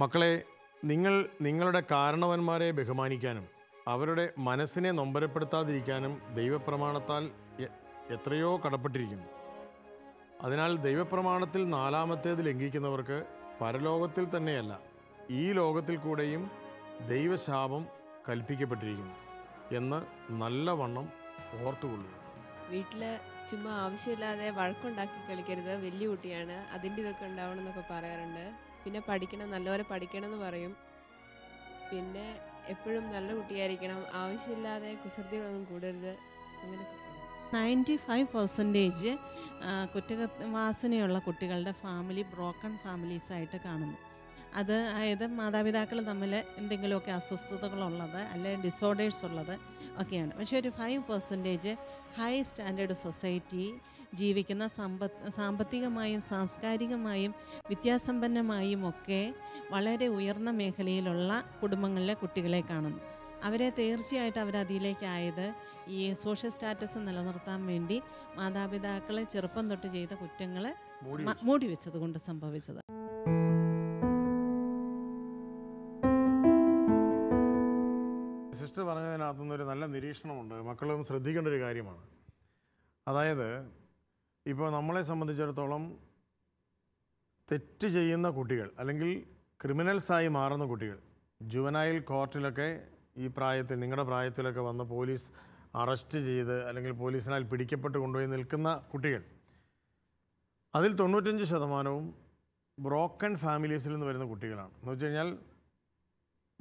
മക്കളെ നിങ്ങൾ നിങ്ങളുടെ കാരണവന്മാരെ ബഹുമാനിക്കാനും അവരുടെ മനസ്സിനെ നൊമ്പരപ്പെടുത്താതിരിക്കാനും ദൈവപ്രമാണത്താൽ എത്രയോ കടപ്പെട്ടിരിക്കുന്നു അതിനാൽ ദൈവപ്രമാണത്തിൽ നാലാമത്തേത് ലംഘിക്കുന്നവർക്ക് പരലോകത്തിൽ തന്നെയല്ല ഈ ലോകത്തിൽ കൂടെയും ദൈവശാപം കൽപ്പിക്കപ്പെട്ടിരിക്കുന്നു എന്ന് നല്ലവണ്ണം ഓർത്തുകൊള്ളു വീട്ടിൽ ചുമ്മാ ആവശ്യമില്ലാതെ വഴക്കുണ്ടാക്കി കളിക്കരുത് വലിയ കുട്ടിയാണ് അതിൻ്റെ ഇതൊക്കെ ഉണ്ടാവണം എന്നൊക്കെ പറയാറുണ്ട് പിന്നെ പഠിക്കണം നല്ലപോലെ പഠിക്കണം എന്ന് പറയും പിന്നെ എപ്പോഴും നല്ല കുട്ടിയായിരിക്കണം ആവശ്യമില്ലാതെ കുസൃതികളൊന്നും കൂടരുത് അങ്ങനെ നയൻറ്റി ഫൈവ് പെർസെൻറ്റേജ് കുറ്റവാസനയുള്ള കുട്ടികളുടെ ഫാമിലി ബ്രോക്കൺ ഫാമിലീസായിട്ട് കാണുന്നു അത് അതായത് മാതാപിതാക്കൾ തമ്മിൽ എന്തെങ്കിലുമൊക്കെ അസ്വസ്ഥതകളുള്ളത് അല്ലെങ്കിൽ ഡിസോർഡേഴ്സ് ഉള്ളത് ഒക്കെയാണ് പക്ഷേ ഒരു five percentage high standard society ജീവിക്കുന്ന സമ്പത്ത് സാമ്പത്തികമായും സാംസ്കാരികമായും വിദ്യാസമ്പന്നമായും ഒക്കെ വളരെ ഉയർന്ന മേഖലയിലുള്ള കുടുംബങ്ങളിലെ കുട്ടികളെ കാണുന്നു അവരെ തീർച്ചയായിട്ടും അവരതിയിലേക്കായത് ഈ സോഷ്യൽ സ്റ്റാറ്റസ് നിലനിർത്താൻ വേണ്ടി മാതാപിതാക്കളെ ചെറുപ്പം തൊട്ട് ചെയ്ത കുറ്റങ്ങൾ മൂടി വെച്ചത് കൊണ്ട് സംഭവിച്ചത് സിസ്റ്റർ പറഞ്ഞതിനകത്തുനിന്ന് ഒരു നല്ല നിരീക്ഷണമുണ്ട് മക്കളും ശ്രദ്ധിക്കേണ്ട ഒരു കാര്യമാണ് അതായത് ഇപ്പോൾ നമ്മളെ സംബന്ധിച്ചിടത്തോളം തെറ്റ് ചെയ്യുന്ന കുട്ടികൾ അല്ലെങ്കിൽ ക്രിമിനൽസായി മാറുന്ന കുട്ടികൾ ജുവനായിൽ കോർട്ടിലൊക്കെ ഈ പ്രായത്തിൽ നിങ്ങളുടെ പ്രായത്തിലൊക്കെ വന്ന് പോലീസ് അറസ്റ്റ് ചെയ്ത് അല്ലെങ്കിൽ പോലീസിനാൽ പിടിക്കപ്പെട്ട് കൊണ്ടുപോയി നിൽക്കുന്ന കുട്ടികൾ അതിൽ തൊണ്ണൂറ്റഞ്ച് ശതമാനവും ബ്രോക്കൺ ഫാമിലീസിൽ നിന്ന് വരുന്ന കുട്ടികളാണ് എന്ന് വെച്ച് കഴിഞ്ഞാൽ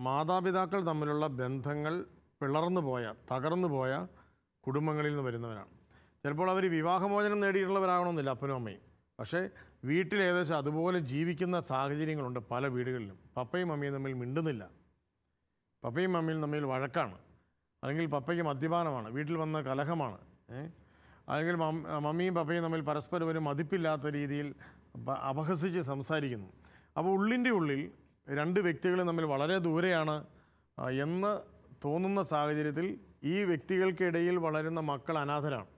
മാതാപിതാക്കൾ തമ്മിലുള്ള ബന്ധങ്ങൾ പിളർന്നു പോയ തകർന്നു പോയ കുടുംബങ്ങളിൽ നിന്ന് വരുന്നവരാണ് ചിലപ്പോൾ അവർ വിവാഹമോചനം നേടിയിട്ടുള്ളവരാകണമെന്നില്ല അപ്പനും അമ്മയും പക്ഷേ വീട്ടിൽ ഏകദേശം അതുപോലെ ജീവിക്കുന്ന സാഹചര്യങ്ങളുണ്ട് പല വീടുകളിലും പപ്പയും അമ്മയും തമ്മിൽ മിണ്ടുന്നില്ല പപ്പയും അമ്മയും തമ്മിൽ വഴക്കാണ് അല്ലെങ്കിൽ പപ്പയ്ക്ക് മദ്യപാനമാണ് വീട്ടിൽ വന്ന കലഹമാണ് അല്ലെങ്കിൽ മമ്മിയും പപ്പയും തമ്മിൽ പരസ്പരം ഒരു മതിപ്പില്ലാത്ത രീതിയിൽ അപഹസിച്ച് സംസാരിക്കുന്നു അപ്പോൾ ഉള്ളിൻ്റെ ഉള്ളിൽ രണ്ട് വ്യക്തികൾ തമ്മിൽ വളരെ ദൂരെയാണ് എന്ന് തോന്നുന്ന സാഹചര്യത്തിൽ ഈ വ്യക്തികൾക്കിടയിൽ വളരുന്ന മക്കൾ അനാഥരാണ്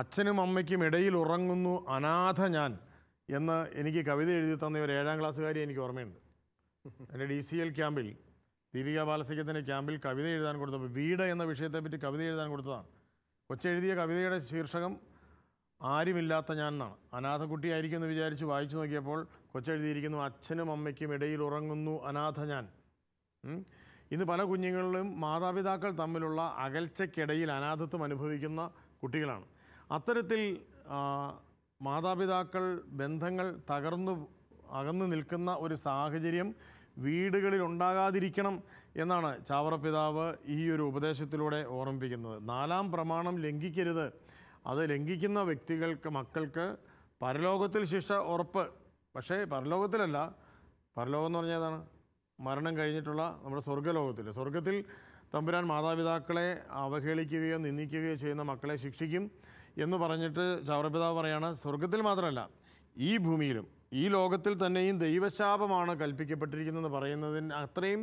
അച്ഛനും അമ്മയ്ക്കും ഇടയിൽ ഉറങ്ങുന്നു അനാഥ ഞാൻ എന്ന് എനിക്ക് കവിത എഴുതി തന്ന ഒരു ഏഴാം ക്ലാസ്സുകാരി എനിക്ക് ഓർമ്മയുണ്ട് എൻ്റെ ഡി സി എൽ ക്യാമ്പിൽ ദീപിക ബാലസഖ്യത്തിൻ്റെ ക്യാമ്പിൽ കവിത എഴുതാൻ കൊടുത്തപ്പോൾ വീട് എന്ന പറ്റി കവിത എഴുതാൻ കൊടുത്തതാണ് കൊച്ചെഴുതിയ കവിതയുടെ ശീർഷകം ആരുമില്ലാത്ത ഞാൻ എന്നാണ് എന്ന് വിചാരിച്ച് വായിച്ചു നോക്കിയപ്പോൾ കൊച്ചെഴുതിയിരിക്കുന്നു അച്ഛനും അമ്മയ്ക്കും ഇടയിൽ ഉറങ്ങുന്നു അനാഥ ഞാൻ ഇന്ന് പല കുഞ്ഞുങ്ങളിലും മാതാപിതാക്കൾ തമ്മിലുള്ള അകൽച്ചയ്ക്കിടയിൽ അനാഥത്വം അനുഭവിക്കുന്ന കുട്ടികളാണ് അത്തരത്തിൽ മാതാപിതാക്കൾ ബന്ധങ്ങൾ തകർന്നു അകന്നു നിൽക്കുന്ന ഒരു സാഹചര്യം വീടുകളിൽ ഉണ്ടാകാതിരിക്കണം എന്നാണ് ചാവറ പിതാവ് ഈ ഒരു ഉപദേശത്തിലൂടെ ഓർമ്മിപ്പിക്കുന്നത് നാലാം പ്രമാണം ലംഘിക്കരുത് അത് ലംഘിക്കുന്ന വ്യക്തികൾക്ക് മക്കൾക്ക് പരലോകത്തിൽ ശിക്ഷ ഉറപ്പ് പക്ഷേ പരലോകത്തിലല്ല പരലോകം എന്ന് പറഞ്ഞാൽ ഏതാണ് മരണം കഴിഞ്ഞിട്ടുള്ള നമ്മുടെ സ്വർഗ്ഗലോകത്തിൽ സ്വർഗത്തിൽ തമ്പുരാൻ മാതാപിതാക്കളെ അവഹേളിക്കുകയോ നിന്ദിക്കുകയോ ചെയ്യുന്ന മക്കളെ ശിക്ഷിക്കും എന്ന് പറഞ്ഞിട്ട് ചൗരപിതാവ് പറയുകയാണ് സ്വർഗത്തിൽ മാത്രമല്ല ഈ ഭൂമിയിലും ഈ ലോകത്തിൽ തന്നെയും ദൈവശാപമാണ് കൽപ്പിക്കപ്പെട്ടിരിക്കുന്നതെന്ന് പറയുന്നതിന് അത്രയും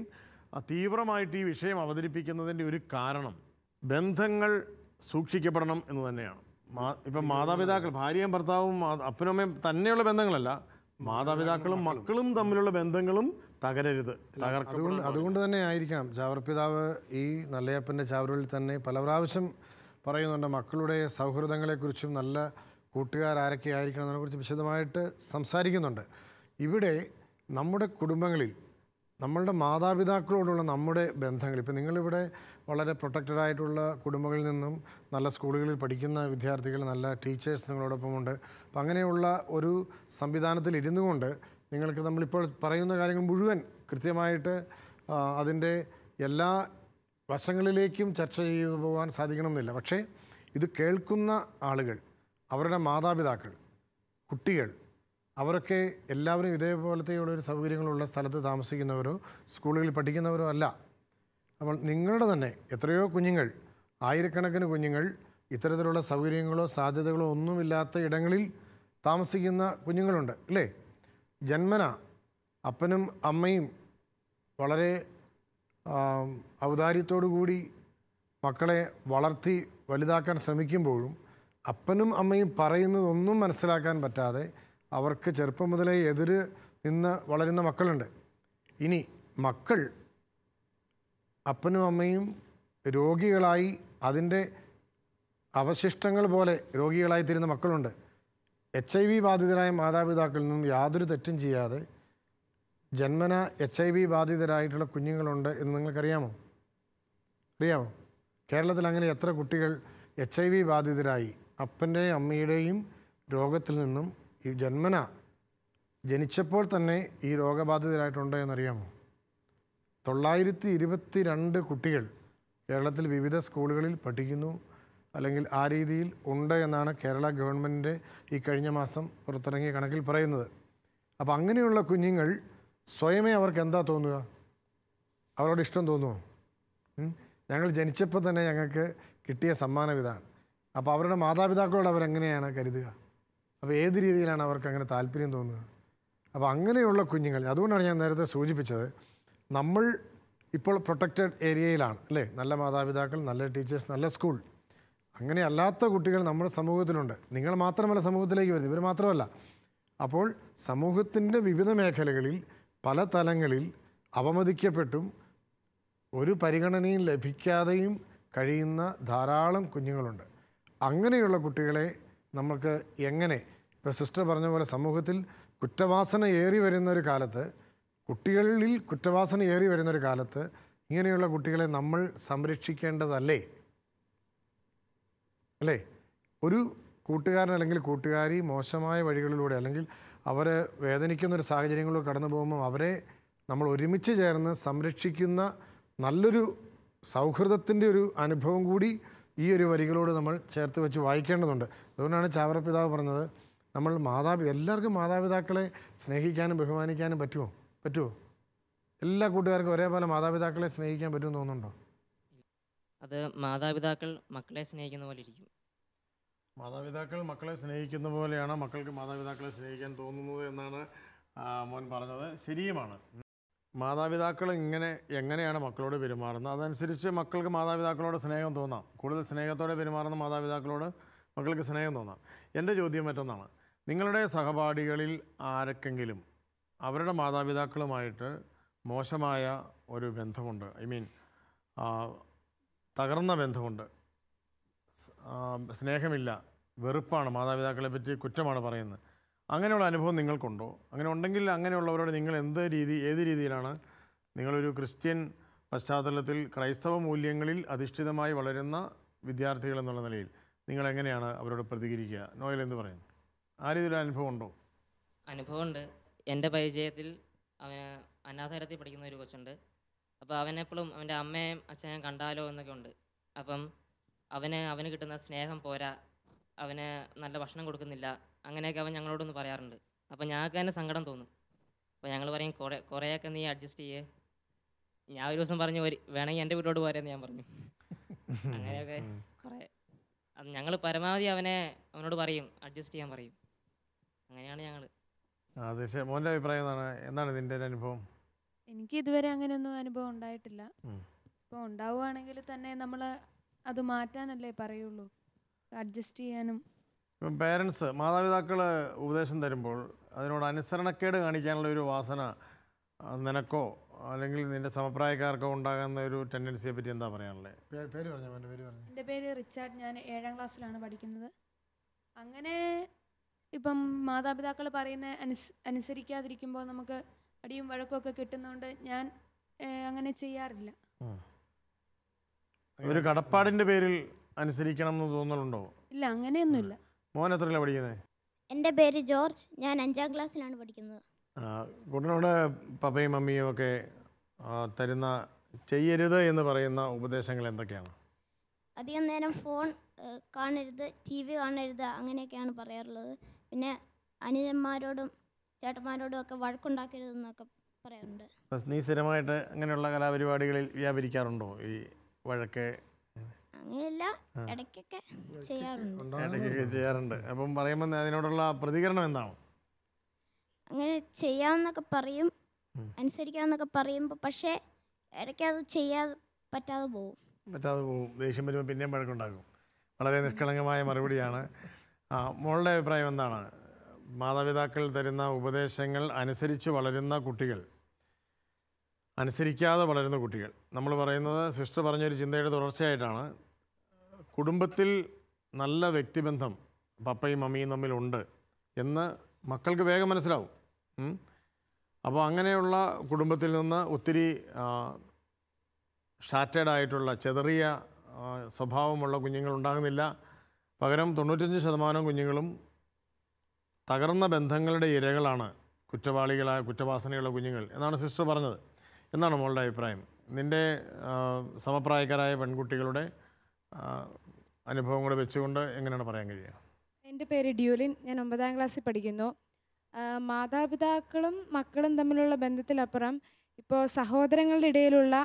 തീവ്രമായിട്ട് ഈ വിഷയം അവതരിപ്പിക്കുന്നതിൻ്റെ ഒരു കാരണം ബന്ധങ്ങൾ സൂക്ഷിക്കപ്പെടണം എന്ന് തന്നെയാണ് മാ ഇപ്പം മാതാപിതാക്കൾ ഭാര്യയും ഭർത്താവും അപ്പനമ്മയും തന്നെയുള്ള ബന്ധങ്ങളല്ല മാതാപിതാക്കളും മക്കളും തമ്മിലുള്ള ബന്ധങ്ങളും തകരരുത് അതുകൊണ്ട് അതുകൊണ്ട് തന്നെ ആയിരിക്കണം ചാവർപിതാവ് ഈ നല്ലയപ്പൻ്റെ ചാവറുകളിൽ തന്നെ പല പ്രാവശ്യം പറയുന്നുണ്ട് മക്കളുടെ സൗഹൃദങ്ങളെക്കുറിച്ചും നല്ല ആരൊക്കെ ആയിരിക്കണം എന്നതിനെക്കുറിച്ച് വിശദമായിട്ട് സംസാരിക്കുന്നുണ്ട് ഇവിടെ നമ്മുടെ കുടുംബങ്ങളിൽ നമ്മളുടെ മാതാപിതാക്കളോടുള്ള നമ്മുടെ ബന്ധങ്ങൾ ഇപ്പം നിങ്ങളിവിടെ വളരെ പ്രൊട്ടക്റ്റഡ് ആയിട്ടുള്ള കുടുംബങ്ങളിൽ നിന്നും നല്ല സ്കൂളുകളിൽ പഠിക്കുന്ന വിദ്യാർത്ഥികൾ നല്ല ടീച്ചേഴ്സ് ഉണ്ട് അപ്പം അങ്ങനെയുള്ള ഒരു സംവിധാനത്തിൽ ഇരുന്നു കൊണ്ട് നിങ്ങൾക്ക് നമ്മളിപ്പോൾ പറയുന്ന കാര്യങ്ങൾ മുഴുവൻ കൃത്യമായിട്ട് അതിൻ്റെ എല്ലാ വശങ്ങളിലേക്കും ചർച്ച ചെയ്തു പോകാൻ സാധിക്കണമെന്നില്ല പക്ഷേ ഇത് കേൾക്കുന്ന ആളുകൾ അവരുടെ മാതാപിതാക്കൾ കുട്ടികൾ അവരൊക്കെ എല്ലാവരും ഇതേപോലത്തെയുള്ള ഒരു സൗകര്യങ്ങളുള്ള സ്ഥലത്ത് താമസിക്കുന്നവരോ സ്കൂളുകളിൽ പഠിക്കുന്നവരോ അല്ല അപ്പോൾ നിങ്ങളുടെ തന്നെ എത്രയോ കുഞ്ഞുങ്ങൾ ആയിരക്കണക്കിന് കുഞ്ഞുങ്ങൾ ഇത്തരത്തിലുള്ള സൗകര്യങ്ങളോ സാധ്യതകളോ ഒന്നുമില്ലാത്ത ഇടങ്ങളിൽ താമസിക്കുന്ന കുഞ്ഞുങ്ങളുണ്ട് അല്ലേ ജന്മന അപ്പനും അമ്മയും വളരെ കൂടി മക്കളെ വളർത്തി വലുതാക്കാൻ ശ്രമിക്കുമ്പോഴും അപ്പനും അമ്മയും പറയുന്നതൊന്നും മനസ്സിലാക്കാൻ പറ്റാതെ അവർക്ക് ചെറുപ്പം മുതലേ എതിര് നിന്ന് വളരുന്ന മക്കളുണ്ട് ഇനി മക്കൾ അപ്പനും അമ്മയും രോഗികളായി അതിൻ്റെ അവശിഷ്ടങ്ങൾ പോലെ രോഗികളായി തീരുന്ന മക്കളുണ്ട് എച്ച് ഐ വി ബാധിതരായ മാതാപിതാക്കളിൽ നിന്നും യാതൊരു തെറ്റും ചെയ്യാതെ ജന്മന എച്ച് ഐ വി ബാധിതരായിട്ടുള്ള കുഞ്ഞുങ്ങളുണ്ട് എന്ന് നിങ്ങൾക്കറിയാമോ അറിയാമോ കേരളത്തിൽ അങ്ങനെ എത്ര കുട്ടികൾ എച്ച് ഐ വി ബാധിതരായി അപ്പൻ്റെയും അമ്മയുടെയും രോഗത്തിൽ നിന്നും ഈ ജന്മന ജനിച്ചപ്പോൾ തന്നെ ഈ രോഗബാധിതരായിട്ടുണ്ട് എന്നറിയാമോ തൊള്ളായിരത്തി ഇരുപത്തി രണ്ട് കുട്ടികൾ കേരളത്തിൽ വിവിധ സ്കൂളുകളിൽ പഠിക്കുന്നു അല്ലെങ്കിൽ ആ രീതിയിൽ ഉണ്ട് എന്നാണ് കേരള ഗവൺമെൻറ്റിൻ്റെ ഈ കഴിഞ്ഞ മാസം പുറത്തിറങ്ങിയ കണക്കിൽ പറയുന്നത് അപ്പോൾ അങ്ങനെയുള്ള കുഞ്ഞുങ്ങൾ സ്വയമേ അവർക്ക് എന്താ തോന്നുക അവരോട് ഇഷ്ടം തോന്നുമോ ഞങ്ങൾ ജനിച്ചപ്പോൾ തന്നെ ഞങ്ങൾക്ക് കിട്ടിയ സമ്മാനം ഇതാണ് അപ്പോൾ അവരുടെ മാതാപിതാക്കളോട് അവരെങ്ങനെയാണ് കരുതുക അപ്പോൾ ഏത് രീതിയിലാണ് അവർക്ക് അങ്ങനെ താല്പര്യം തോന്നുക അപ്പോൾ അങ്ങനെയുള്ള കുഞ്ഞുങ്ങൾ അതുകൊണ്ടാണ് ഞാൻ നേരത്തെ സൂചിപ്പിച്ചത് നമ്മൾ ഇപ്പോൾ പ്രൊട്ടക്റ്റഡ് ഏരിയയിലാണ് അല്ലേ നല്ല മാതാപിതാക്കൾ നല്ല ടീച്ചേഴ്സ് നല്ല സ്കൂൾ അങ്ങനെ അല്ലാത്ത കുട്ടികൾ നമ്മുടെ സമൂഹത്തിലുണ്ട് നിങ്ങൾ മാത്രമല്ല സമൂഹത്തിലേക്ക് വരുന്നത് ഇവർ മാത്രമല്ല അപ്പോൾ സമൂഹത്തിൻ്റെ വിവിധ മേഖലകളിൽ പല തലങ്ങളിൽ അവമതിക്കപ്പെട്ടും ഒരു പരിഗണനയും ലഭിക്കാതെയും കഴിയുന്ന ധാരാളം കുഞ്ഞുങ്ങളുണ്ട് അങ്ങനെയുള്ള കുട്ടികളെ നമുക്ക് എങ്ങനെ ഇപ്പോൾ സിസ്റ്റർ പറഞ്ഞ പോലെ സമൂഹത്തിൽ കുറ്റവാസന ഏറി വരുന്ന ഒരു കാലത്ത് കുട്ടികളിൽ കുറ്റവാസന ഏറി വരുന്ന ഒരു കാലത്ത് ഇങ്ങനെയുള്ള കുട്ടികളെ നമ്മൾ സംരക്ഷിക്കേണ്ടതല്ലേ അല്ലേ ഒരു കൂട്ടുകാരൻ അല്ലെങ്കിൽ കൂട്ടുകാരി മോശമായ വഴികളിലൂടെ അല്ലെങ്കിൽ അവർ വേദനിക്കുന്നൊരു സാഹചര്യങ്ങളിലൂടെ കടന്നു പോകുമ്പോൾ അവരെ നമ്മൾ ഒരുമിച്ച് ചേർന്ന് സംരക്ഷിക്കുന്ന നല്ലൊരു സൗഹൃദത്തിൻ്റെ ഒരു അനുഭവം കൂടി ഈ ഒരു വരികളോട് നമ്മൾ ചേർത്ത് വെച്ച് വായിക്കേണ്ടതുണ്ട് അതുകൊണ്ടാണ് ചാവറപിതാവ് പറഞ്ഞത് നമ്മൾ മാതാപി എല്ലാവർക്കും മാതാപിതാക്കളെ സ്നേഹിക്കാനും ബഹുമാനിക്കാനും പറ്റുമോ പറ്റുമോ എല്ലാ കൂട്ടുകാർക്കും ഒരേപോലെ മാതാപിതാക്കളെ സ്നേഹിക്കാൻ പറ്റുമെന്ന് തോന്നുന്നുണ്ടോ അത് മാതാപിതാക്കൾ മക്കളെ സ്നേഹിക്കുന്ന പോലെ ഇരിക്കും മാതാപിതാക്കൾ മക്കളെ സ്നേഹിക്കുന്ന പോലെയാണ് മക്കൾക്ക് മാതാപിതാക്കളെ സ്നേഹിക്കാൻ തോന്നുന്നത് എന്നാണ് മോൻ പറഞ്ഞത് ശരിയുമാണ് മാതാപിതാക്കൾ ഇങ്ങനെ എങ്ങനെയാണ് മക്കളോട് പെരുമാറുന്നത് അതനുസരിച്ച് മക്കൾക്ക് മാതാപിതാക്കളോട് സ്നേഹം തോന്നാം കൂടുതൽ സ്നേഹത്തോടെ പെരുമാറുന്ന മാതാപിതാക്കളോട് മക്കൾക്ക് സ്നേഹം തോന്നാം എൻ്റെ ചോദ്യം മറ്റൊന്നാണ് നിങ്ങളുടെ സഹപാഠികളിൽ ആരൊക്കെങ്കിലും അവരുടെ മാതാപിതാക്കളുമായിട്ട് മോശമായ ഒരു ബന്ധമുണ്ട് ഐ മീൻ തകർന്ന ബന്ധമുണ്ട് സ്നേഹമില്ല വെറുപ്പാണ് മാതാപിതാക്കളെ പറ്റി കുറ്റമാണ് പറയുന്നത് അങ്ങനെയുള്ള അനുഭവം നിങ്ങൾക്കുണ്ടോ അങ്ങനെ ഉണ്ടെങ്കിൽ അങ്ങനെയുള്ളവരോട് നിങ്ങൾ എന്ത് രീതി ഏത് രീതിയിലാണ് നിങ്ങളൊരു ക്രിസ്ത്യൻ പശ്ചാത്തലത്തിൽ ക്രൈസ്തവ മൂല്യങ്ങളിൽ അധിഷ്ഠിതമായി വളരുന്ന വിദ്യാർത്ഥികൾ എന്നുള്ള നിലയിൽ നിങ്ങൾ എങ്ങനെയാണ് അവരോട് പ്രതികരിക്കുക നോയൽ എന്ന് പറയും ആ രീതിയിലുള്ള അനുഭവം ഉണ്ടോ അനുഭവമുണ്ട് എൻ്റെ പരിചയത്തിൽ അവൻ അനാഥാലയത്തിൽ പഠിക്കുന്ന ഒരു കൊച്ചുണ്ട് അപ്പോൾ അവനെപ്പോഴും അവൻ്റെ അമ്മയും അച്ഛനെയും കണ്ടാലോ എന്നൊക്കെ ഉണ്ട് അപ്പം അവന് അവന് കിട്ടുന്ന സ്നേഹം പോരാ അവനെ നല്ല ഭക്ഷണം കൊടുക്കുന്നില്ല അങ്ങനെയൊക്കെ അവൻ ഞങ്ങളോടൊന്ന് പറയാറുണ്ട് അപ്പോൾ ഞങ്ങൾക്ക് തന്നെ സങ്കടം തോന്നും അപ്പോൾ ഞങ്ങൾ പറയും കുറേ കുറേയൊക്കെ നീ അഡ്ജസ്റ്റ് ചെയ്യേ ഞാൻ ഒരു ദിവസം പറഞ്ഞു വേണമെങ്കിൽ എൻ്റെ വീട്ടോട് പോരെന്ന് ഞാൻ പറഞ്ഞു അങ്ങനെയൊക്കെ കുറേ അത് ഞങ്ങൾ പരമാവധി അവനെ അവനോട് പറയും അഡ്ജസ്റ്റ് ചെയ്യാൻ പറയും അങ്ങനെയാണ് ഞങ്ങൾ മോൻ്റെ അഭിപ്രായം എന്താണ് ഇതിൻ്റെ ഒരു അനുഭവം എനിക്ക് ഇതുവരെ അങ്ങനെയൊന്നും അനുഭവം ഉണ്ടായിട്ടില്ല ഇപ്പോൾ ഉണ്ടാവുകയാണെങ്കിൽ തന്നെ നമ്മൾ അത് മാറ്റാനല്ലേ പറയുള്ളൂ അഡ്ജസ്റ്റ് ചെയ്യാനും പേരൻസ് മാതാപിതാക്കൾ ഉപദേശം തരുമ്പോൾ അതിനോട് അനുസരണക്കേട് കാണിക്കാനുള്ള ഒരു വാസന നിനക്കോ അല്ലെങ്കിൽ നിന്റെ സമപ്രായക്കാർക്കോ ഉണ്ടാകുന്ന ഒരു ടെൻഡൻസിയെ പറ്റി എന്താ പറയാനുള്ളത് പേര് പറഞ്ഞു പേര് പറഞ്ഞു എൻ്റെ പേര് റിച്ചാർഡ് ഞാൻ ഏഴാം ക്ലാസ്സിലാണ് പഠിക്കുന്നത് അങ്ങനെ ഇപ്പം മാതാപിതാക്കൾ പറയുന്ന അനുസ് അനുസരിക്കാതിരിക്കുമ്പോൾ നമുക്ക് അടിയും വഴക്കുമൊക്കെ കിട്ടുന്നതുകൊണ്ട് ഞാൻ അങ്ങനെ ചെയ്യാറില്ല ഒരു കടപ്പാടിൻ്റെ പേരിൽ അനുസരിക്കണം എന്ന് തോന്നലുണ്ടോ ഇല്ല അങ്ങനെയൊന്നുമില്ല മോൻ എത്രയിലാണ് പഠിക്കുന്നത് എൻ്റെ പേര് ജോർജ് ഞാൻ അഞ്ചാം ക്ലാസ്സിലാണ് പഠിക്കുന്നത് കുട്ടനോട് പപ്പയും മമ്മിയും ഒക്കെ തരുന്ന ചെയ്യരുത് എന്ന് പറയുന്ന ഉപദേശങ്ങൾ എന്തൊക്കെയാണ് അധികം നേരം ഫോൺ കാണരുത് ടി വി കാണരുത് അങ്ങനെയൊക്കെയാണ് പറയാറുള്ളത് പിന്നെ അനുജന്മാരോടും ചേട്ടന്മാരോടും ഒക്കെ വഴക്കുണ്ടാക്കരുത് എന്നൊക്കെ പറയാറുണ്ട് നീ സ്ഥിരമായിട്ട് അങ്ങനെയുള്ള കലാപരിപാടികളിൽ വ്യാപരിക്കാറുണ്ടോ ഈ വഴക്ക് അങ്ങനെയല്ല ഇടയ്ക്കൊക്കെ ചെയ്യാറുണ്ട് ഇടയ്ക്കൊക്കെ ചെയ്യാറുണ്ട് അപ്പം പറയുമ്പോൾ അതിനോടുള്ള പ്രതികരണം എന്താണ് അങ്ങനെ ചെയ്യാമെന്നൊക്കെ പറയും അനുസരിക്കാമെന്നൊക്കെ പറയുമ്പോൾ പക്ഷേ ഇടയ്ക്ക് അത് ചെയ്യാൻ പറ്റാതെ പോകും പറ്റാതെ പോകും ദേഷ്യം വരുമ്പോൾ പിന്നെയും വഴക്കുണ്ടാക്കും വളരെ നിഷ്കളങ്കമായ മറുപടിയാണ് ആ മോളുടെ അഭിപ്രായം എന്താണ് മാതാപിതാക്കൾ തരുന്ന ഉപദേശങ്ങൾ അനുസരിച്ച് വളരുന്ന കുട്ടികൾ അനുസരിക്കാതെ വളരുന്ന കുട്ടികൾ നമ്മൾ പറയുന്നത് സിസ്റ്റർ പറഞ്ഞൊരു ചിന്തയുടെ തുടർച്ചയായിട്ടാണ് കുടുംബത്തിൽ നല്ല വ്യക്തിബന്ധം പപ്പയും മമ്മിയും തമ്മിലുണ്ട് എന്ന് മക്കൾക്ക് വേഗം മനസ്സിലാവും അപ്പോൾ അങ്ങനെയുള്ള കുടുംബത്തിൽ നിന്ന് ഒത്തിരി ഷാറ്റേഡായിട്ടുള്ള ചെതറിയ സ്വഭാവമുള്ള കുഞ്ഞുങ്ങൾ ഉണ്ടാകുന്നില്ല പകരം തൊണ്ണൂറ്റഞ്ച് ശതമാനം കുഞ്ഞുങ്ങളും തകർന്ന ബന്ധങ്ങളുടെ ഇരകളാണ് കുറ്റവാളികളായ കുറ്റവാസനയുള്ള കുഞ്ഞുങ്ങൾ എന്നാണ് സിസ്റ്റർ പറഞ്ഞത് എന്നാണ് മോളുടെ അഭിപ്രായം നിൻ്റെ സമപ്രായക്കാരായ പെൺകുട്ടികളുടെ അനുഭവം കൂടെ വെച്ചുകൊണ്ട് എങ്ങനെയാണ് പറയാൻ കഴിയുക എൻ്റെ പേര് ഡ്യൂലിൻ ഞാൻ ഒമ്പതാം ക്ലാസ്സിൽ പഠിക്കുന്നു മാതാപിതാക്കളും മക്കളും തമ്മിലുള്ള ബന്ധത്തിലപ്പുറം ഇപ്പോൾ സഹോദരങ്ങളുടെ ഇടയിലുള്ള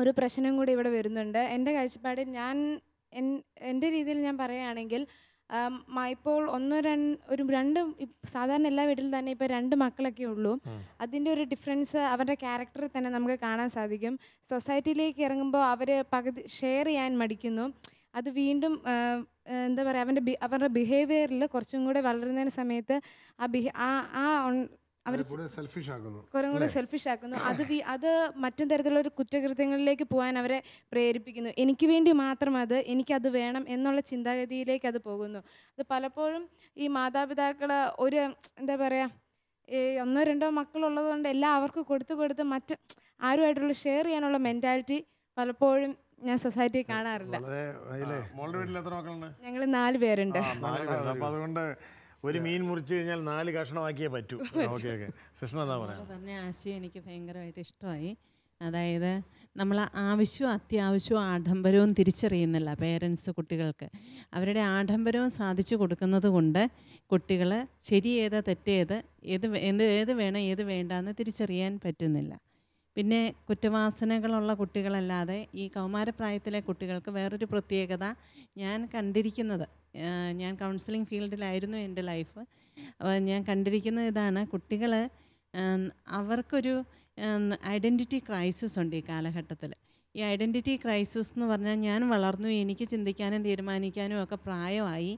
ഒരു പ്രശ്നം കൂടി ഇവിടെ വരുന്നുണ്ട് എൻ്റെ കാഴ്ചപ്പാടിൽ ഞാൻ എൻ്റെ രീതിയിൽ ഞാൻ പറയുകയാണെങ്കിൽ ഇപ്പോൾ ഒന്നോ രണ്ട് ഒരു രണ്ട് സാധാരണ എല്ലാ വീട്ടിലും തന്നെ ഇപ്പോൾ രണ്ട് മക്കളൊക്കെ ഉള്ളൂ അതിൻ്റെ ഒരു ഡിഫറൻസ് അവരുടെ ക്യാരക്ടറിൽ തന്നെ നമുക്ക് കാണാൻ സാധിക്കും സൊസൈറ്റിയിലേക്ക് ഇറങ്ങുമ്പോൾ അവർ പകുതി ഷെയർ ചെയ്യാൻ മടിക്കുന്നു അത് വീണ്ടും എന്താ പറയുക അവൻ്റെ അവരുടെ ബിഹേവിയറിൽ കുറച്ചും കൂടെ വളരുന്നതിന് സമയത്ത് ആ ബിഹേ ആ ആ അവർ കുറേ കൂടെ സെൽഫിഷ് ആക്കുന്നു അത് അത് മറ്റും തരത്തിലുള്ള ഒരു കുറ്റകൃത്യങ്ങളിലേക്ക് പോകാൻ അവരെ പ്രേരിപ്പിക്കുന്നു എനിക്ക് വേണ്ടി മാത്രം അത് എനിക്കത് വേണം എന്നുള്ള ചിന്താഗതിയിലേക്ക് അത് പോകുന്നു അത് പലപ്പോഴും ഈ മാതാപിതാക്കൾ ഒരു എന്താ പറയുക ഈ ഒന്നോ രണ്ടോ മക്കളുള്ളത് കൊണ്ട് എല്ലാം അവർക്ക് കൊടുത്ത് കൊടുത്ത് മറ്റ് ആരുമായിട്ടുള്ള ഷെയർ ചെയ്യാനുള്ള മെൻറ്റാലിറ്റി പലപ്പോഴും ഞാൻ സൊസൈറ്റിയിൽ കാണാറില്ല ഞങ്ങൾ നാല് പേരുണ്ട് അതുകൊണ്ട് ഒരു മീൻ മുറിച്ചു കഴിഞ്ഞാൽ നാല് കഷണമാക്കിയേ പറ്റൂ ഓക്കെ ഓക്കെ സിസ്റ്റർ എന്താ പറയുക പറഞ്ഞ ആശയം എനിക്ക് ഭയങ്കരമായിട്ട് ഇഷ്ടമായി അതായത് നമ്മൾ ആവശ്യവും അത്യാവശ്യവും ആഡംബരവും തിരിച്ചറിയുന്നില്ല പേരൻസ് കുട്ടികൾക്ക് അവരുടെ ആഡംബരവും സാധിച്ചു കൊടുക്കുന്നത് കൊണ്ട് കുട്ടികൾ ഏതാ തെറ്റേത് ഏത് എന്ത് ഏത് വേണം ഏത് വേണ്ടാന്ന് തിരിച്ചറിയാൻ പറ്റുന്നില്ല പിന്നെ കുറ്റവാസനകളുള്ള കുട്ടികളല്ലാതെ ഈ കൗമാരപ്രായത്തിലെ കുട്ടികൾക്ക് വേറൊരു പ്രത്യേകത ഞാൻ കണ്ടിരിക്കുന്നത് ഞാൻ കൗൺസിലിംഗ് ഫീൽഡിലായിരുന്നു എൻ്റെ ലൈഫ് ഞാൻ കണ്ടിരിക്കുന്ന ഇതാണ് കുട്ടികൾ അവർക്കൊരു ഐഡൻറ്റിറ്റി ക്രൈസിസ് ഉണ്ട് ഈ കാലഘട്ടത്തിൽ ഈ ഐഡൻറ്റിറ്റി ക്രൈസിസ് എന്ന് പറഞ്ഞാൽ ഞാൻ വളർന്നു എനിക്ക് ചിന്തിക്കാനും തീരുമാനിക്കാനും ഒക്കെ പ്രായമായി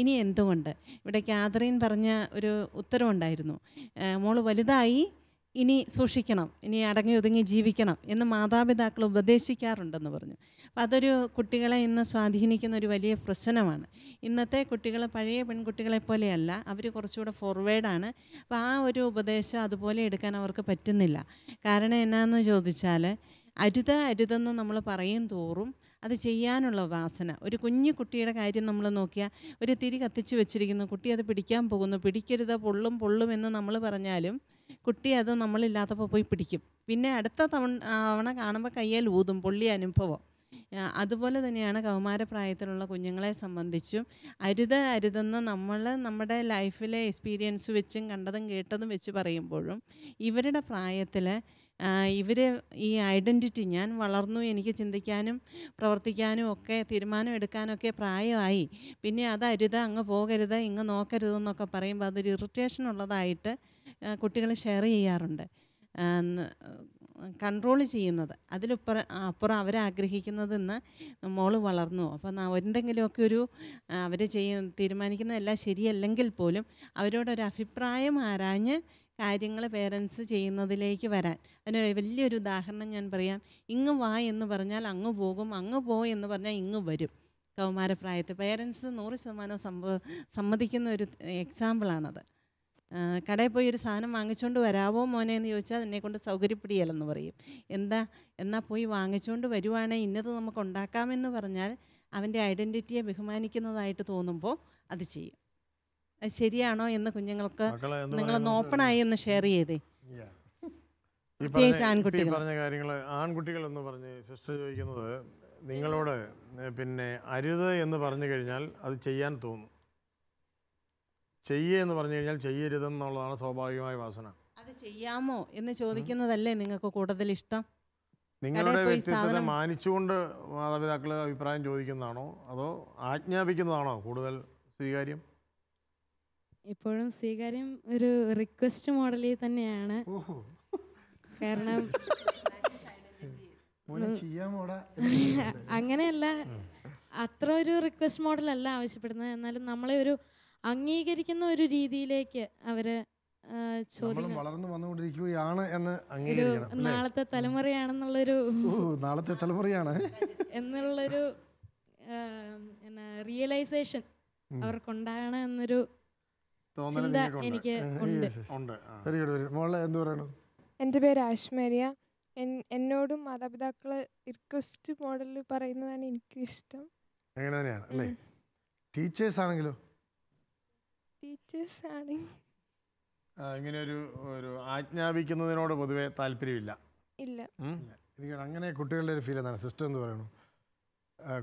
ഇനി എന്തുകൊണ്ട് ഇവിടെ കാതറിൻ പറഞ്ഞ ഒരു ഉത്തരവുണ്ടായിരുന്നു മോള് വലുതായി ഇനി സൂക്ഷിക്കണം ഇനി അടങ്ങി ഒതുങ്ങി ജീവിക്കണം എന്ന് മാതാപിതാക്കൾ ഉപദേശിക്കാറുണ്ടെന്ന് പറഞ്ഞു അപ്പോൾ അതൊരു കുട്ടികളെ ഇന്ന് സ്വാധീനിക്കുന്ന ഒരു വലിയ പ്രശ്നമാണ് ഇന്നത്തെ കുട്ടികൾ പഴയ പെൺകുട്ടികളെ പോലെയല്ല അവർ കുറച്ചുകൂടെ ഫോർവേഡാണ് അപ്പോൾ ആ ഒരു ഉപദേശം അതുപോലെ എടുക്കാൻ അവർക്ക് പറ്റുന്നില്ല കാരണം എന്നാന്ന് ചോദിച്ചാൽ അരുത അരുതെന്ന് നമ്മൾ പറയും തോറും അത് ചെയ്യാനുള്ള വാസന ഒരു കുഞ്ഞു കുട്ടിയുടെ കാര്യം നമ്മൾ നോക്കിയാൽ ഒരു തിരി കത്തിച്ച് വെച്ചിരിക്കുന്നു കുട്ടി അത് പിടിക്കാൻ പോകുന്നു പിടിക്കരുത് പൊള്ളും പൊള്ളുമെന്ന് നമ്മൾ പറഞ്ഞാലും കുട്ടി അത് നമ്മളില്ലാത്തപ്പോൾ പോയി പിടിക്കും പിന്നെ അടുത്ത തവണ അവണ കാണുമ്പോൾ കയ്യാൽ ഊതും പൊള്ളി അനുഭവം അതുപോലെ തന്നെയാണ് കൗമാരപ്രായത്തിലുള്ള കുഞ്ഞുങ്ങളെ സംബന്ധിച്ചും അരുത് അരുതെന്ന് നമ്മൾ നമ്മുടെ ലൈഫിലെ എക്സ്പീരിയൻസ് വെച്ചും കണ്ടതും കേട്ടതും വെച്ച് പറയുമ്പോഴും ഇവരുടെ പ്രായത്തിൽ ഇവർ ഈ ഐഡൻറ്റിറ്റി ഞാൻ വളർന്നു എനിക്ക് ചിന്തിക്കാനും പ്രവർത്തിക്കാനും ഒക്കെ തീരുമാനം എടുക്കാനൊക്കെ പ്രായമായി പിന്നെ അത് അരുത് അങ്ങ് പോകരുത് ഇങ്ങ് നോക്കരുതെന്നൊക്കെ പറയുമ്പോൾ അതൊരു ഇറിറ്റേഷൻ ഉള്ളതായിട്ട് കുട്ടികൾ ഷെയർ ചെയ്യാറുണ്ട് കൺട്രോൾ ചെയ്യുന്നത് അതിലുപ്പുറം അപ്പുറം അവരാഗ്രഹിക്കുന്നതെന്ന് മോള് വളർന്നു അപ്പം എന്തെങ്കിലുമൊക്കെ ഒരു അവർ ചെയ്യ തീരുമാനിക്കുന്നതെല്ലാം ശരിയല്ലെങ്കിൽ പോലും അവരോടൊരു അഭിപ്രായം ആരാഞ്ഞ് കാര്യങ്ങൾ പേരൻസ് ചെയ്യുന്നതിലേക്ക് വരാൻ അതിന് വലിയൊരു ഉദാഹരണം ഞാൻ പറയാം ഇങ്ങ് വാ എന്ന് പറഞ്ഞാൽ അങ്ങ് പോകും അങ്ങ് പോ എന്ന് പറഞ്ഞാൽ ഇങ്ങ് വരും കൗമാരപ്രായത്തിൽ പേരൻസ് നൂറ് ശതമാനം സമ്മതിക്കുന്ന ഒരു എക്സാമ്പിളാണത് കടയിൽ പോയി ഒരു സാധനം വാങ്ങിച്ചുകൊണ്ട് വരാവോ മോനെ എന്ന് ചോദിച്ചാൽ എന്നെ കൊണ്ട് സൗകര്യപ്പെടിയല്ലെന്ന് പറയും എന്താ എന്നാൽ പോയി വാങ്ങിച്ചുകൊണ്ട് വരുവാണെങ്കിൽ ഇന്നത് നമുക്ക് ഉണ്ടാക്കാമെന്ന് പറഞ്ഞാൽ അവൻ്റെ ഐഡൻറ്റിറ്റിയെ ബഹുമാനിക്കുന്നതായിട്ട് തോന്നുമ്പോൾ അത് ചെയ്യും അത് ശരിയാണോ എന്ന് കുഞ്ഞുങ്ങൾക്ക് നിങ്ങളൊന്ന് ഓപ്പണായി ഒന്ന് ഷെയർ ചെയ്തേ പറഞ്ഞ കാര്യങ്ങൾ ആൺകുട്ടികൾ എന്ന് പറഞ്ഞ് സിസ്റ്റർ ചോദിക്കുന്നത് നിങ്ങളോട് പിന്നെ അരുത് എന്ന് പറഞ്ഞു കഴിഞ്ഞാൽ അത് ചെയ്യാൻ തോന്നും ചെയ്യേ എന്ന് പറഞ്ഞു കഴിഞ്ഞാൽ ചെയ്യരുതെന്നുള്ളതാണ് സ്വാഭാവികമായ വാസന അത് ചെയ്യാമോ എന്ന് ചോദിക്കുന്നതല്ലേ നിങ്ങൾക്ക് കൂടുതൽ ഇഷ്ടം നിങ്ങളുടെ വ്യക്തിത്വത്തെ മാനിച്ചുകൊണ്ട് മാതാപിതാക്കൾ അഭിപ്രായം ചോദിക്കുന്നതാണോ അതോ ആജ്ഞാപിക്കുന്നതാണോ കൂടുതൽ സ്വീകാര്യം ഇപ്പോഴും സ്വീകാര്യം ഒരു റിക്വസ്റ്റ് മോഡലിൽ തന്നെയാണ് കാരണം അങ്ങനെയല്ല അത്ര ഒരു റിക്വസ്റ്റ് മോഡലല്ല ആവശ്യപ്പെടുന്നത് എന്നാലും നമ്മളെ ഒരു അംഗീകരിക്കുന്ന ഒരു രീതിയിലേക്ക് അവര് ചോദ്യം വളർന്നു വന്നുകൊണ്ടിരിക്കുകയാണ് എന്ന് അംഗീകരിക്കണം നാളത്തെ തലമുറയാണെന്നുള്ളൊരു നാളത്തെ തലമുറയാണ് എന്നുള്ളൊരു റിയലൈസേഷൻ അവർക്കുണ്ടാകണം എന്നൊരു ചിന്ത എനിക്ക് ഉണ്ട് മോളെ എന്ത് പറയണു എൻ്റെ പേര് ആശ്മര്യ എന്നോടും മാതാപിതാക്കൾ റിക്വസ്റ്റ് മോഡൽ പറയുന്നതാണ് എനിക്കും ഇഷ്ടം അങ്ങനെ തന്നെയാണ് അല്ലേ ടീച്ചേഴ്സ് ആണെങ്കിലോ ടീച്ചേഴ്സ് ആണെങ്കിൽ ഇങ്ങനെ ഒരു ഒരു ആജ്ഞാപിക്കുന്നതിനോട് പൊതുവെ താല്പര്യമില്ല ഇല്ല എനിക്ക് അങ്ങനെ കുട്ടികളുടെ ഒരു ഫീൽ എന്താണ് സിസ്റ്റം എന്ന് പറയുന്നു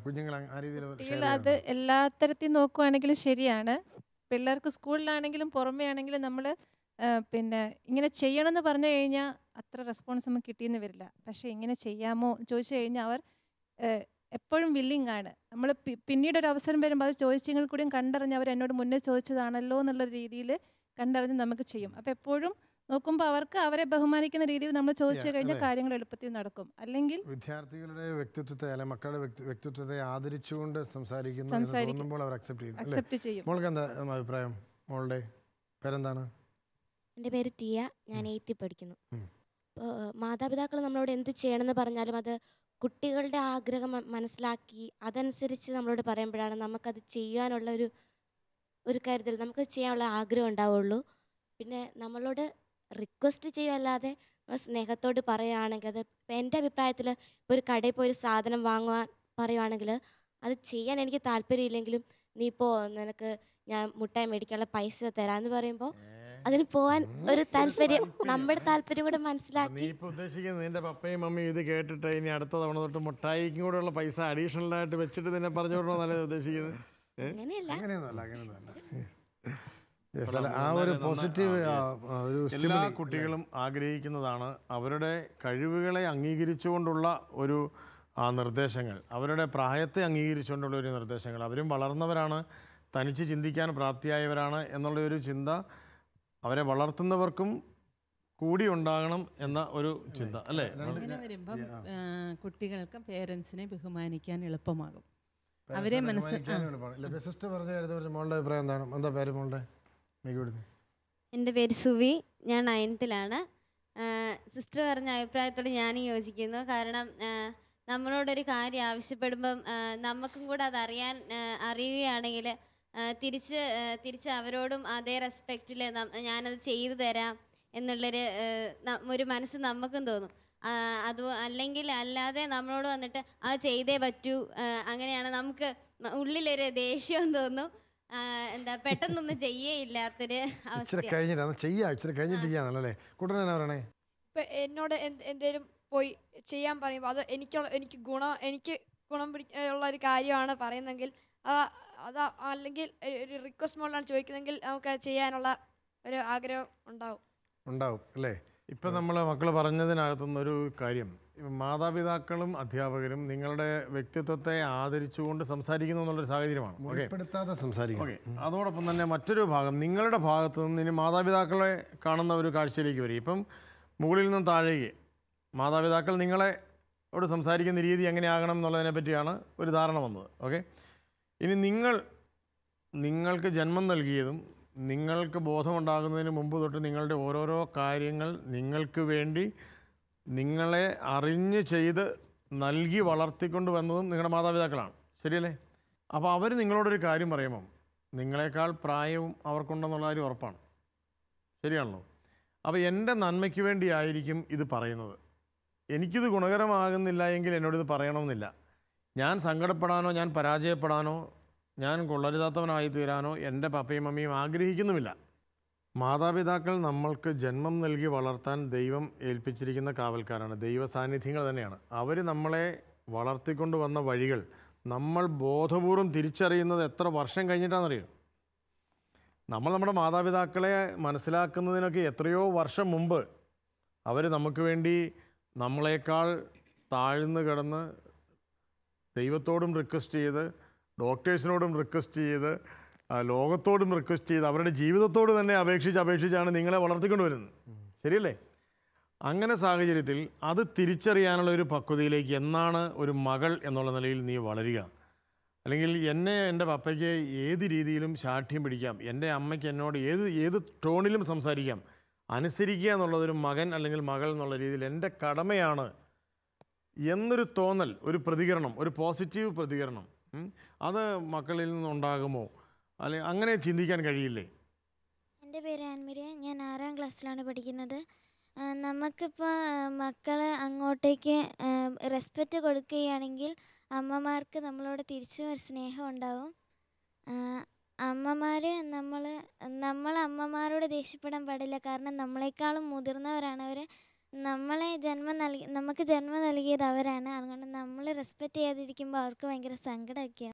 കുഞ്ഞുങ്ങൾ ആ രീതിയിൽ അത് എല്ലാ തരത്തിൽ നോക്കുവാണെങ്കിലും ശരിയാണ് പിള്ളേർക്ക് സ്കൂളിലാണെങ്കിലും പുറമേ ആണെങ്കിലും നമ്മൾ പിന്നെ ഇങ്ങനെ ചെയ്യണമെന്ന് പറഞ്ഞു കഴിഞ്ഞാൽ അത്ര റെസ്പോൺസ് നമുക്ക് കിട്ടിയെന്ന് വരില്ല പക്ഷേ ഇങ്ങനെ ചെയ്യാമോ ചോദിച്ചു കഴിഞ്ഞാൽ അവർ എപ്പോഴും വില്ലിങ് ആണ് നമ്മൾ പിന്നീട് ഒരു അവസരം വരുമ്പോൾ അത് ചോദിച്ചെങ്കിൽ കൂടിയും കണ്ടറിഞ്ഞ് അവർ എന്നോട് മുന്നേ ചോദിച്ചതാണല്ലോ എന്നുള്ള രീതിയിൽ കണ്ടറിഞ്ഞ് നമുക്ക് ചെയ്യും അപ്പോൾ എപ്പോഴും നോക്കുമ്പോൾ അവർക്ക് അവരെ ബഹുമാനിക്കുന്ന രീതിയിൽ നമ്മൾ ചോദിച്ചു കഴിഞ്ഞാൽ കാര്യങ്ങൾ എളുപ്പത്തിൽ നടക്കും അല്ലെങ്കിൽ വിദ്യാർത്ഥികളുടെ വ്യക്തിത്വത്തെ അല്ലെ മക്കളുടെ വ്യക്തിത്വത്തെ ആദരിച്ചുകൊണ്ട് സംസാരിക്കുന്നു അവർ അക്സെപ്റ്റ് ചെയ്യും മോൾക്ക് എന്താ അഭിപ്രായം മോളുടെ പേരെന്താണ് എൻ്റെ പേര് തിയ ഞാൻ എയ്ത്തിൽ പഠിക്കുന്നു മാതാപിതാക്കൾ നമ്മളോട് എന്ത് ചെയ്യണമെന്ന് പറഞ്ഞാലും അത് കുട്ടികളുടെ ആഗ്രഹം മനസ്സിലാക്കി അതനുസരിച്ച് നമ്മളോട് പറയുമ്പോഴാണ് നമുക്കത് ചെയ്യാനുള്ള ഒരു ഒരു കരുതൽ നമുക്ക് ചെയ്യാനുള്ള ആഗ്രഹം ഉണ്ടാവുള്ളൂ പിന്നെ നമ്മളോട് റിക്വസ്റ്റ് ചെയ്യുമല്ലാതെ നമ്മൾ സ്നേഹത്തോട് പറയുകയാണെങ്കിൽ അത് ഇപ്പം എൻ്റെ അഭിപ്രായത്തിൽ ഇപ്പോൾ ഒരു കടയിൽ പോയി ഒരു സാധനം വാങ്ങുവാൻ പറയുവാണെങ്കിൽ അത് ചെയ്യാൻ എനിക്ക് താല്പര്യമില്ലെങ്കിലും നീ ഇപ്പോൾ നിനക്ക് ഞാൻ മുട്ടായി മേടിക്കാനുള്ള പൈസ തരാമെന്ന് പറയുമ്പോൾ അതിന് പോവാൻ ഒരു താല്പര്യം നമ്മുടെ താല്പര്യം കൂടെ മനസ്സിലാക്കി നീ ഇപ്പൊ ഉദ്ദേശിക്കുന്നത് നിന്റെ പപ്പയും മമ്മിയും ഇത് കേട്ടിട്ട് ഇനി അടുത്ത തവണ തൊട്ട് മുട്ടായിക്കും കൂടെ ഉള്ള പൈസ അഡീഷണൽ ആയിട്ട് വെച്ചിട്ട് നിന്നെ പറഞ്ഞു നല്ലത് ഉദ്ദേശിക്കുന്നത് ആ ഒരു പോസിറ്റീവ് ഒരു എല്ലാ കുട്ടികളും ആഗ്രഹിക്കുന്നതാണ് അവരുടെ കഴിവുകളെ അംഗീകരിച്ചുകൊണ്ടുള്ള ഒരു നിർദ്ദേശങ്ങൾ അവരുടെ പ്രായത്തെ അംഗീകരിച്ചുകൊണ്ടുള്ള ഒരു നിർദ്ദേശങ്ങൾ അവരും വളർന്നവരാണ് തനിച്ച് ചിന്തിക്കാൻ പ്രാപ്തിയായവരാണ് എന്നുള്ള ഒരു ചിന്ത അവരെ വളർത്തുന്നവർക്കും കൂടി ഉണ്ടാകണം എന്ന ഒരു ചിന്ത അല്ലേ വരുമ്പം കുട്ടികൾക്ക് പേരൻസിനെ ബഹുമാനിക്കാൻ എളുപ്പമാകും അവരെ മനസ്സിലാക്കി എന്താണ് എന്താ പേര് എൻ്റെ പേര് സുവി ഞാൻ നയൻത്തിലാണ് സിസ്റ്റർ പറഞ്ഞ അഭിപ്രായത്തോട് ഞാൻ യോജിക്കുന്നു കാരണം നമ്മളോടൊരു കാര്യം ആവശ്യപ്പെടുമ്പം നമുക്കും കൂടെ അതറിയാൻ അറിയുകയാണെങ്കിൽ തിരിച്ച് തിരിച്ച് അവരോടും അതേ റെസ്പെക്റ്റിൽ ഞാനത് ചെയ്തു തരാം എന്നുള്ളൊരു ഒരു മനസ്സ് നമുക്കും തോന്നും അത് അല്ലെങ്കിൽ അല്ലാതെ നമ്മളോട് വന്നിട്ട് അത് ചെയ്തേ പറ്റൂ അങ്ങനെയാണ് നമുക്ക് ഉള്ളിലൊരു ദേഷ്യം തോന്നും എന്താ പെട്ടെന്നൊന്നും ചെയ്യേയില്ലാത്തൊരു ഇച്ചിരി കഴിഞ്ഞിട്ട് ഇച്ചിരി കഴിഞ്ഞിട്ട് പറയണേ എന്നോട് എന്തേലും പോയി ചെയ്യാൻ പറയുമ്പോൾ അത് എനിക്കുള്ള എനിക്ക് ഗുണം എനിക്ക് ഗുണം ഉള്ള ഒരു കാര്യമാണ് പറയുന്നെങ്കിൽ അത് അല്ലെങ്കിൽ ഒരു റിക്വസ്റ്റ് മോഡിലാണ് ചോദിക്കുന്നതെങ്കിൽ നമുക്ക് ചെയ്യാനുള്ള ഒരു ആഗ്രഹം ഉണ്ടാവും ഉണ്ടാവും അല്ലേ ഇപ്പം നമ്മൾ മക്കൾ പറഞ്ഞതിനകത്തുനിന്നൊരു കാര്യം മാതാപിതാക്കളും അധ്യാപകരും നിങ്ങളുടെ വ്യക്തിത്വത്തെ ആദരിച്ചുകൊണ്ട് സംസാരിക്കുന്നു എന്നുള്ളൊരു സാഹചര്യമാണ് സംസാരിക്കും അതോടൊപ്പം തന്നെ മറ്റൊരു ഭാഗം നിങ്ങളുടെ ഭാഗത്ത് നിന്ന് ഇനി മാതാപിതാക്കളെ കാണുന്ന ഒരു കാഴ്ചയിലേക്ക് വരും ഇപ്പം മുകളിൽ നിന്നും താഴേക്ക് മാതാപിതാക്കൾ നിങ്ങളെ ഓട് സംസാരിക്കുന്ന രീതി എങ്ങനെയാകണം എന്നുള്ളതിനെ പറ്റിയാണ് ഒരു ധാരണ വന്നത് ഓക്കെ ഇനി നിങ്ങൾ നിങ്ങൾക്ക് ജന്മം നൽകിയതും നിങ്ങൾക്ക് ബോധമുണ്ടാകുന്നതിന് മുമ്പ് തൊട്ട് നിങ്ങളുടെ ഓരോരോ കാര്യങ്ങൾ നിങ്ങൾക്ക് വേണ്ടി നിങ്ങളെ അറിഞ്ഞ് ചെയ്ത് നൽകി വളർത്തിക്കൊണ്ട് വന്നതും നിങ്ങളുടെ മാതാപിതാക്കളാണ് ശരിയല്ലേ അപ്പോൾ അവർ നിങ്ങളോടൊരു കാര്യം പറയുമ്പം നിങ്ങളെക്കാൾ പ്രായവും അവർക്കുണ്ടെന്നുള്ള കാര്യം ഉറപ്പാണ് ശരിയാണല്ലോ അപ്പോൾ എൻ്റെ നന്മയ്ക്ക് വേണ്ടിയായിരിക്കും ഇത് പറയുന്നത് എനിക്കിത് ഗുണകരമാകുന്നില്ല എങ്കിൽ എന്നോടിത് പറയണമെന്നില്ല ഞാൻ സങ്കടപ്പെടാനോ ഞാൻ പരാജയപ്പെടാനോ ഞാൻ കൊള്ളരുതാത്തവനായി തീരാനോ എൻ്റെ പപ്പയും മമ്മിയും ആഗ്രഹിക്കുന്നുമില്ല മാതാപിതാക്കൾ നമ്മൾക്ക് ജന്മം നൽകി വളർത്താൻ ദൈവം ഏൽപ്പിച്ചിരിക്കുന്ന കാവൽക്കാരാണ് ദൈവ സാന്നിധ്യങ്ങൾ തന്നെയാണ് അവർ നമ്മളെ വളർത്തിക്കൊണ്ടു വന്ന വഴികൾ നമ്മൾ ബോധപൂർവം തിരിച്ചറിയുന്നത് എത്ര വർഷം കഴിഞ്ഞിട്ടാണെന്നറിയോ നമ്മൾ നമ്മുടെ മാതാപിതാക്കളെ മനസ്സിലാക്കുന്നതിനൊക്കെ എത്രയോ വർഷം മുമ്പ് അവർ നമുക്ക് വേണ്ടി നമ്മളെക്കാൾ താഴ്ന്നു കിടന്ന് ദൈവത്തോടും റിക്വസ്റ്റ് ചെയ്ത് ഡോക്ടേഴ്സിനോടും റിക്വസ്റ്റ് ചെയ്ത് ലോകത്തോടും റിക്വസ്റ്റ് ചെയ്ത് അവരുടെ ജീവിതത്തോട് തന്നെ അപേക്ഷിച്ച് അപേക്ഷിച്ചാണ് നിങ്ങളെ വളർത്തിക്കൊണ്ട് വരുന്നത് ശരിയല്ലേ അങ്ങനെ സാഹചര്യത്തിൽ അത് തിരിച്ചറിയാനുള്ള ഒരു പക്വതയിലേക്ക് എന്നാണ് ഒരു മകൾ എന്നുള്ള നിലയിൽ നീ വളരുക അല്ലെങ്കിൽ എന്നെ എൻ്റെ പപ്പയ്ക്ക് ഏത് രീതിയിലും ശാഠ്യം പിടിക്കാം എൻ്റെ അമ്മയ്ക്ക് എന്നോട് ഏത് ഏത് ടോണിലും സംസാരിക്കാം അനുസരിക്കുക എന്നുള്ളതൊരു മകൻ അല്ലെങ്കിൽ മകൾ എന്നുള്ള രീതിയിൽ എൻ്റെ കടമയാണ് എന്നൊരു തോന്നൽ ഒരു പ്രതികരണം ഒരു പോസിറ്റീവ് പ്രതികരണം അത് മക്കളിൽ നിന്നുണ്ടാകുമോ അല്ലെ അങ്ങനെ ചിന്തിക്കാൻ കഴിയില്ലേ എൻ്റെ പേര് ആൻമിരിയ ഞാൻ ആറാം ക്ലാസ്സിലാണ് പഠിക്കുന്നത് നമുക്കിപ്പോൾ മക്കളെ അങ്ങോട്ടേക്ക് റെസ്പെക്റ്റ് കൊടുക്കുകയാണെങ്കിൽ അമ്മമാർക്ക് നമ്മളോട് തിരിച്ചും ഒരു സ്നേഹം ഉണ്ടാവും അമ്മമാർ നമ്മൾ നമ്മൾ അമ്മമാരോട് ദേഷ്യപ്പെടാൻ പാടില്ല കാരണം നമ്മളെക്കാളും മുതിർന്നവരാണ് അവർ നമ്മളെ ജന്മം നൽകി നമുക്ക് ജന്മം നൽകിയത് അവരാണ് അതുകൊണ്ട് നമ്മൾ റെസ്പെക്റ്റ് ചെയ്യാതിരിക്കുമ്പോൾ അവർക്ക് ഭയങ്കര സങ്കടമൊക്കെയാണ്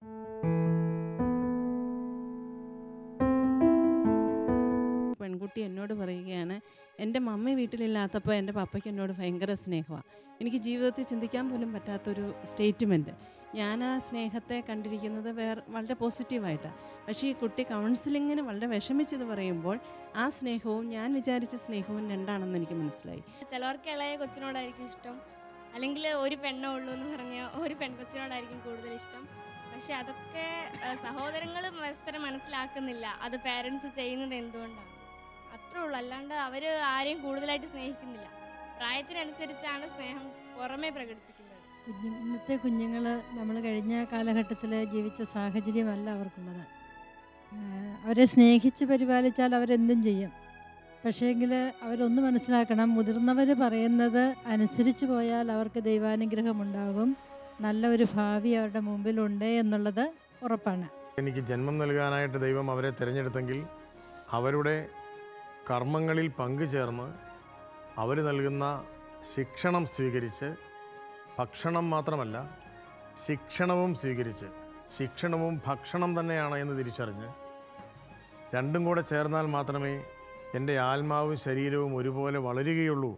പെൺകുട്ടി എന്നോട് പറയുകയാണ് എൻ്റെ മമ്മി വീട്ടിലില്ലാത്തപ്പോൾ എൻ്റെ പപ്പയ്ക്ക് എന്നോട് ഭയങ്കര സ്നേഹമാണ് എനിക്ക് ജീവിതത്തിൽ ചിന്തിക്കാൻ പോലും പറ്റാത്തൊരു സ്റ്റേറ്റ്മെൻറ്റ് ഞാൻ ആ സ്നേഹത്തെ കണ്ടിരിക്കുന്നത് വേറെ വളരെ പോസിറ്റീവായിട്ടാണ് പക്ഷേ ഈ കുട്ടി കൗൺസിലിങ്ങിന് വളരെ വിഷമിച്ചത് പറയുമ്പോൾ ആ സ്നേഹവും ഞാൻ വിചാരിച്ച സ്നേഹവും രണ്ടാണെന്ന് എനിക്ക് മനസ്സിലായി ചിലവർക്ക് ഇളയ കൊച്ചിനോടായിരിക്കും ഇഷ്ടം അല്ലെങ്കിൽ ഒരു പെണ്ണേ ഉള്ളൂ എന്ന് പറഞ്ഞ ഒരു പെൺകൊച്ചിനോടായിരിക്കും കൂടുതൽ ഇഷ്ടം പക്ഷെ അതൊക്കെ സഹോദരങ്ങൾ പരസ്പരം മനസ്സിലാക്കുന്നില്ല അത് പേരൻസ് ചെയ്യുന്നത് എന്തുകൊണ്ടാണ് മാത്രമേ ഉള്ളൂ അല്ലാണ്ട് അവർ ആരെയും കൂടുതലായിട്ട് സ്നേഹിക്കുന്നില്ല പ്രായത്തിനനുസരിച്ചാണ് സ്നേഹം പുറമേ പ്രകടിപ്പിക്കുന്നത് ഇന്നത്തെ കുഞ്ഞുങ്ങൾ നമ്മൾ കഴിഞ്ഞ കാലഘട്ടത്തിൽ ജീവിച്ച സാഹചര്യമല്ല അവർക്കുള്ളത് അവരെ സ്നേഹിച്ച് പരിപാലിച്ചാൽ അവരെന്തും ചെയ്യും പക്ഷേങ്കിൽ അവരൊന്ന് മനസ്സിലാക്കണം മുതിർന്നവർ പറയുന്നത് അനുസരിച്ച് പോയാൽ അവർക്ക് ദൈവാനുഗ്രഹം ഉണ്ടാകും നല്ല ഒരു ഭാവി അവരുടെ മുമ്പിലുണ്ട് എന്നുള്ളത് ഉറപ്പാണ് എനിക്ക് ജന്മം നൽകാനായിട്ട് ദൈവം അവരെ തിരഞ്ഞെടുത്തെങ്കിൽ അവരുടെ കർമ്മങ്ങളിൽ പങ്കുചേർന്ന് അവർ നൽകുന്ന ശിക്ഷണം സ്വീകരിച്ച് ഭക്ഷണം മാത്രമല്ല ശിക്ഷണവും സ്വീകരിച്ച് ശിക്ഷണവും ഭക്ഷണം തന്നെയാണ് എന്ന് തിരിച്ചറിഞ്ഞ് രണ്ടും കൂടെ ചേർന്നാൽ മാത്രമേ എൻ്റെ ആത്മാവും ശരീരവും ഒരുപോലെ വളരുകയുള്ളൂ